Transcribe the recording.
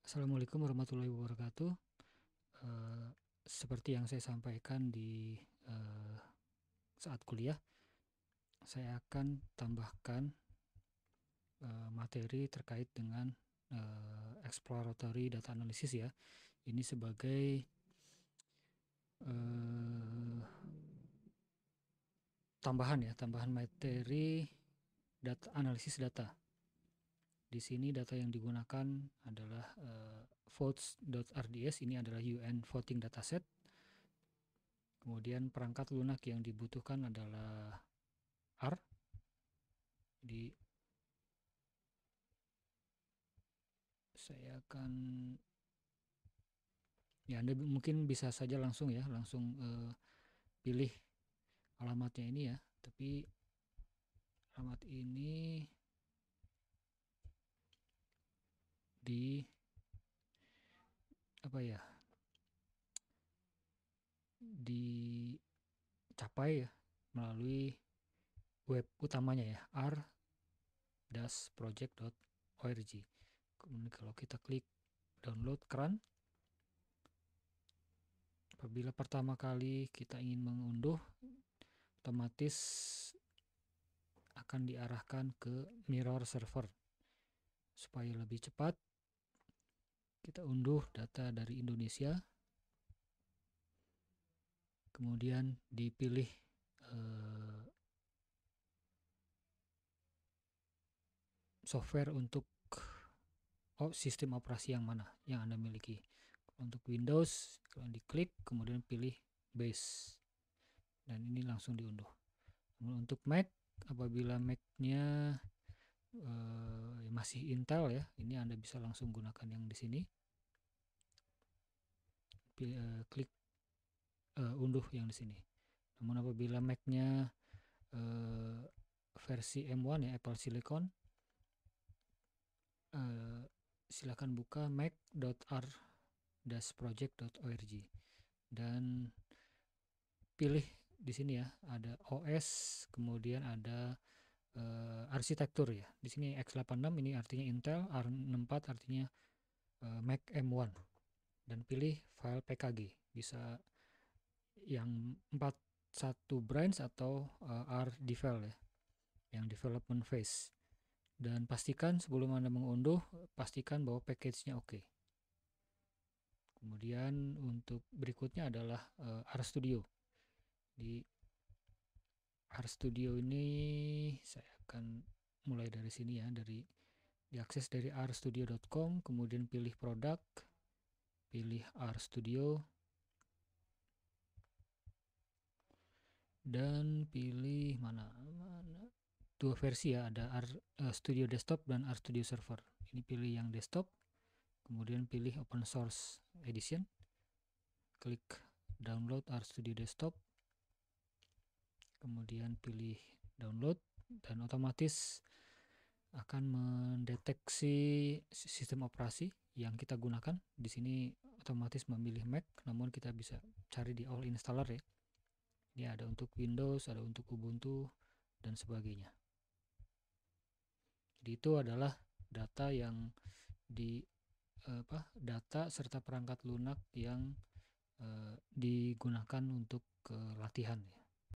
Assalamualaikum warahmatullahi wabarakatuh. E, seperti yang saya sampaikan di e, saat kuliah, saya akan tambahkan e, materi terkait dengan e, exploratory data analysis ya. Ini sebagai e, tambahan ya, tambahan materi data analisis data di sini data yang digunakan adalah uh, votes.rds, ini adalah UN voting dataset. Kemudian perangkat lunak yang dibutuhkan adalah R. di saya akan ya Anda mungkin bisa saja langsung ya, langsung uh, pilih alamatnya ini ya. Tapi alamat ini di apa ya dicapai ya melalui web utamanya ya r-project.org kemudian kalau kita klik download keran apabila pertama kali kita ingin mengunduh otomatis akan diarahkan ke mirror server supaya lebih cepat kita unduh data dari Indonesia. Kemudian dipilih eh, software untuk oh, sistem operasi yang mana yang Anda miliki. Untuk Windows, kalian diklik, kemudian pilih Base. Dan ini langsung diunduh. untuk Mac, apabila Mac-nya eh, masih Intel ya ini Anda bisa langsung gunakan yang di sini eh, klik uh, unduh yang di sini namun apabila Mac-nya uh, versi M1 ya Apple Silicon uh, silakan buka mac.r-project.org dan pilih di sini ya ada OS kemudian ada arsitektur ya. Di sini x86 ini artinya Intel, R64 artinya uh, Mac M1. Dan pilih file PKG. Bisa yang 41 branch atau uh, R devel ya. Yang development phase. Dan pastikan sebelum Anda mengunduh, pastikan bahwa package-nya oke. Okay. Kemudian untuk berikutnya adalah uh, eh, RStudio. Di RStudio ini akan mulai dari sini ya dari diakses dari rstudio.com kemudian pilih produk pilih rstudio dan pilih mana mana dua versi ya ada R uh, eh, Studio Desktop dan R Server. Ini pilih yang desktop, kemudian pilih Open Source Edition, klik download R Desktop, kemudian pilih download, dan otomatis akan mendeteksi sistem operasi yang kita gunakan. Di sini otomatis memilih Mac, namun kita bisa cari di all installer ya. Ini ada untuk Windows, ada untuk Ubuntu, dan sebagainya. Jadi itu adalah data yang di apa data serta perangkat lunak yang eh, digunakan untuk eh, latihan ya.